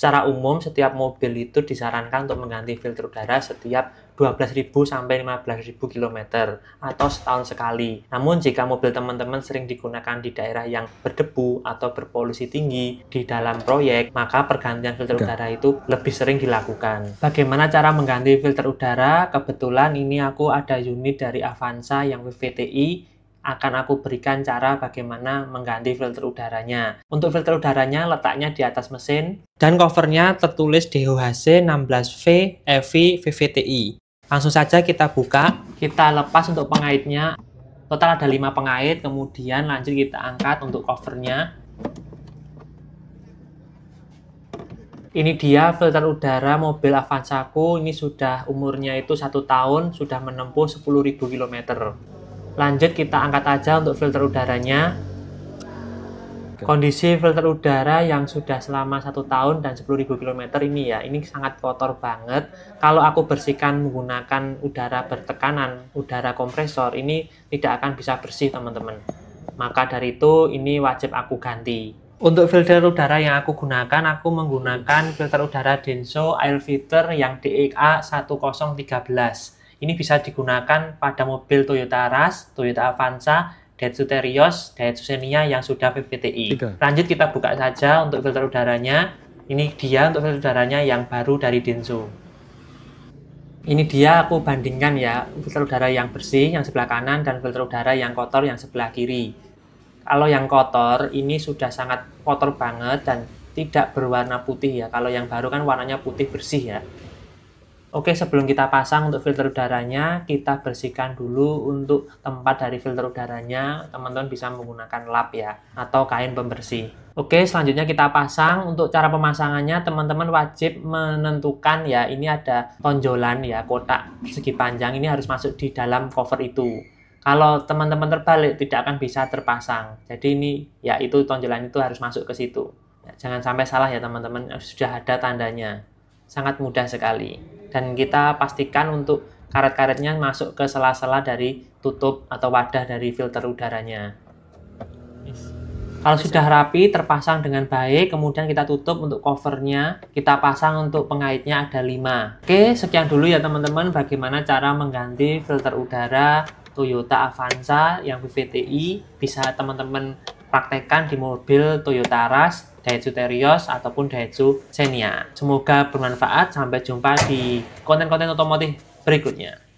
Secara umum, setiap mobil itu disarankan untuk mengganti filter udara setiap 12.000 sampai 15.000 km atau setahun sekali. Namun jika mobil teman-teman sering digunakan di daerah yang berdebu atau berpolusi tinggi di dalam proyek, maka pergantian filter Gak. udara itu lebih sering dilakukan. Bagaimana cara mengganti filter udara? Kebetulan ini aku ada unit dari Avanza yang VVTi akan aku berikan cara bagaimana mengganti filter udaranya. Untuk filter udaranya letaknya di atas mesin dan covernya tertulis DOHC 16V EV VVTI. Langsung saja kita buka, kita lepas untuk pengaitnya. Total ada 5 pengait, kemudian lanjut kita angkat untuk covernya. Ini dia filter udara mobil Avanzaku, ini sudah umurnya itu satu tahun, sudah menempuh 10.000 km. Lanjut kita angkat aja untuk filter udaranya. Kondisi filter udara yang sudah selama satu tahun dan 10.000 km ini ya, ini sangat kotor banget. Kalau aku bersihkan menggunakan udara bertekanan, udara kompresor, ini tidak akan bisa bersih teman-teman. Maka dari itu ini wajib aku ganti. Untuk filter udara yang aku gunakan, aku menggunakan filter udara Denso Air Filter yang DEA 1013 ini bisa digunakan pada mobil Toyota Rush, Toyota Avanza, Daihatsu Terios, Daihatsu Xenia yang sudah VVTi. Lanjut kita buka saja untuk filter udaranya. Ini dia untuk filter udaranya yang baru dari Denso. Ini dia aku bandingkan ya, filter udara yang bersih yang sebelah kanan dan filter udara yang kotor yang sebelah kiri. Kalau yang kotor ini sudah sangat kotor banget dan tidak berwarna putih ya. Kalau yang baru kan warnanya putih bersih ya. Oke, sebelum kita pasang untuk filter udaranya, kita bersihkan dulu untuk tempat dari filter udaranya. Teman-teman bisa menggunakan lap ya, atau kain pembersih. Oke, selanjutnya kita pasang. Untuk cara pemasangannya, teman-teman wajib menentukan ya, ini ada tonjolan ya, kotak segi panjang ini harus masuk di dalam cover itu. Kalau teman-teman terbalik, tidak akan bisa terpasang. Jadi ini, ya itu tonjolan itu harus masuk ke situ. Ya, jangan sampai salah ya teman-teman, sudah ada tandanya. Sangat mudah sekali dan kita pastikan untuk karet-karetnya masuk ke sela-sela dari tutup atau wadah dari filter udaranya. Kalau sudah rapi, terpasang dengan baik, kemudian kita tutup untuk covernya, kita pasang untuk pengaitnya ada 5. Oke, sekian dulu ya teman-teman bagaimana cara mengganti filter udara Toyota Avanza yang VVTi bisa teman-teman praktekkan di mobil Toyota Rush Daihatsu Terios ataupun Daihatsu Xenia. Semoga bermanfaat. Sampai jumpa di konten-konten otomotif berikutnya.